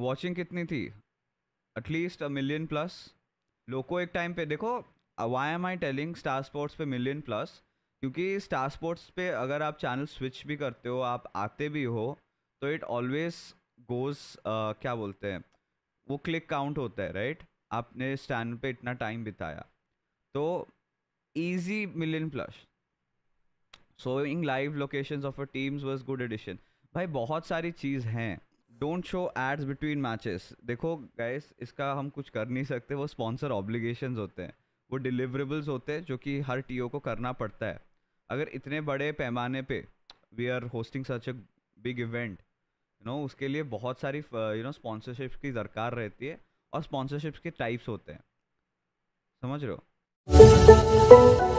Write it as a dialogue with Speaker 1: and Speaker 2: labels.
Speaker 1: Watching कितनी थी at least a million plus लोको एक टाइम पे देखो why am I telling star sports पे मिलियन प्लस क्योंकि स्टार स्पोर्ट्स पे अगर आप चैनल स्विच भी करते हो आप आते भी हो तो इट ऑलवेज गोज क्या बोलते हैं वो क्लिक काउंट होता है राइट right? आपने स्टैंड पे इतना टाइम बिताया तो easy million plus showing live locations of a teams was good addition भाई बहुत सारी चीज़ हैं don't show ads between matches देखो गैस इसका हम कुछ कर नहीं सकते वो स्पॉन्सर ऑब्लिगेशन होते हैं वो डिलीवरेबल्स होते हैं जो कि हर टी को करना पड़ता है अगर इतने बड़े पैमाने पे we are hosting such a big event you know उसके लिए बहुत सारी यू नो स्पॉन्सरशिप की दरकार रहती है और स्पॉन्सरशिप्स के टाइप्स होते हैं समझ रहे हो